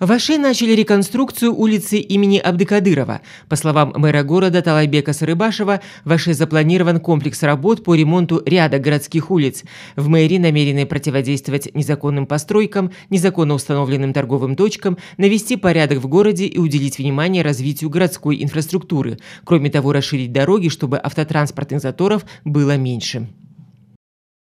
Ваше начали реконструкцию улицы имени Абдыкадырова. По словам мэра города Талайбека Сарыбашева, в Ваше запланирован комплекс работ по ремонту ряда городских улиц. В мэрии намерены противодействовать незаконным постройкам, незаконно установленным торговым точкам, навести порядок в городе и уделить внимание развитию городской инфраструктуры. Кроме того, расширить дороги, чтобы автотранспортных заторов было меньше.